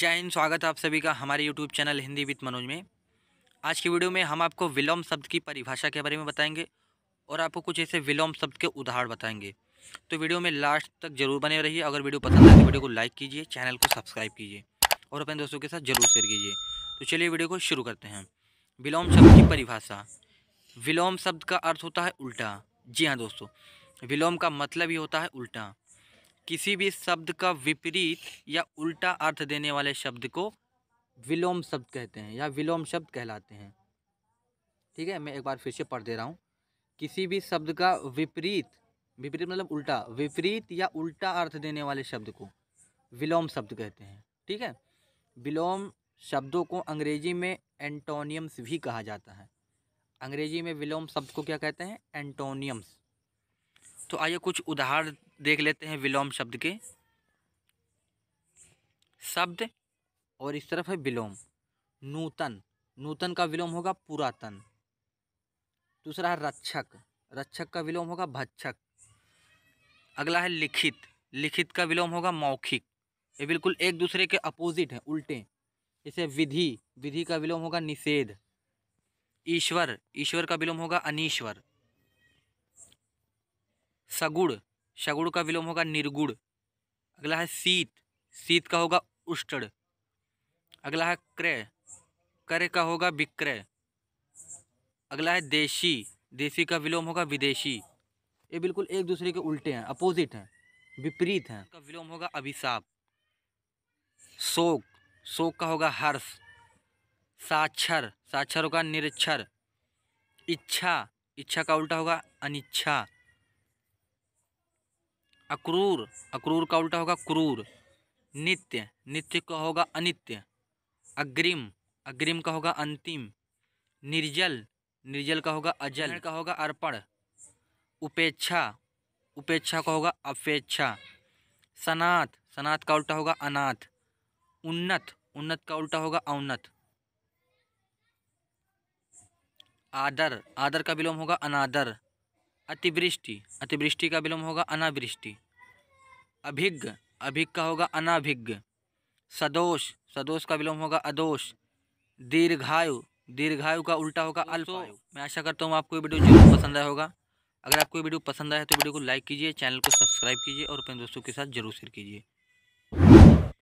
जय हिंद स्वागत है आप सभी का हमारे YouTube channel Hindi with Manoj में आज की वीडियो में हम आपको विलोम शब्द की परिभाषा के बारे में बताएंगे और आपको कुछ ऐसे विलोम शब्द के उदाहरण बताएंगे तो वीडियो में लास्ट तक जरूर बने रहिए अगर वीडियो पसंद आए तो वीडियो को लाइक कीजिए चैनल को सब्सक्राइब कीजिए और अपने दोस्तों के साथ जरूर शेयर कीजिए तो चलिए वीडियो को शुरू करते हैं विलोम शब्द की परिभाषा विलोम शब्द का अर्थ होता है उल्टा जी हाँ दोस्तों विलोम का मतलब ही होता है उल्टा किसी भी शब्द का विपरीत या उल्टा अर्थ देने वाले शब्द को विलोम शब्द कहते हैं या विलोम शब्द कहलाते हैं ठीक है मैं एक बार फिर से पढ़ दे रहा हूँ किसी भी शब्द का विपरीत विपरीत मतलब उल्टा विपरीत या उल्टा अर्थ देने वाले शब्द को विलोम शब्द कहते हैं ठीक है विलोम शब्दों को अंग्रेजी में एंटोनियम्स भी कहा जाता है अंग्रेजी में विलोम शब्द को क्या कहते हैं एंटोनियम्स तो आइए कुछ उदाहरण देख लेते हैं विलोम शब्द के शब्द और इस तरफ है विलोम नूतन नूतन का विलोम होगा पुरातन दूसरा है रक्षक रक्षक का विलोम होगा भक्षक अगला है लिखित लिखित का विलोम होगा मौखिक ये बिल्कुल एक दूसरे के अपोजिट हैं उल्टे जैसे विधि विधि का विलोम होगा निषेध ईश्वर ईश्वर का विलोम होगा अनिश्वर सगुड़ शगुड़ का विलोम होगा निर्गुण अगला है सीत सीत का होगा उष्ट अगला है क्रय क्रय का होगा विक्रय अगला है देशी देशी का विलोम होगा विदेशी ये बिल्कुल एक दूसरे के उल्टे हैं अपोजिट हैं विपरीत हैं का विलोम होगा अभिशाप शोक शोक का होगा हर्ष साक्षर साक्षर होगा निरक्षर इच्छा इच्छा का उल्टा होगा अनिच्छा अक्रूर अक्रूर का उल्टा होगा क्रूर नित्य नित्य का होगा अनित्य अग्रिम अग्रिम का होगा अंतिम निर्जल निर्जल का होगा अजल का होगा अर्पण उपेक्षा उपेक्षा का होगा अपेक्षा सनात सनात का उल्टा होगा अनाथ उन्नत उन्नत का उल्टा होगा औन्नत आदर आदर का विलोम होगा अनादर अतिवृष्टि अतिवृष्टि का विलोम होगा अनावृष्टि अभिज्ञ अभिज्ञ का होगा अनाभिज्ञ सदोष सदोष का विलोम होगा अदोष दीर्घायु दीर्घायु का उल्टा होगा अल्पायु मैं आशा करता हूँ आपको ये वीडियो जरूर पसंद आया होगा अगर आपको ये वीडियो पसंद आया तो वीडियो को लाइक कीजिए चैनल को सब्सक्राइब कीजिए और अपने दोस्तों के साथ जरूर शेयर कीजिए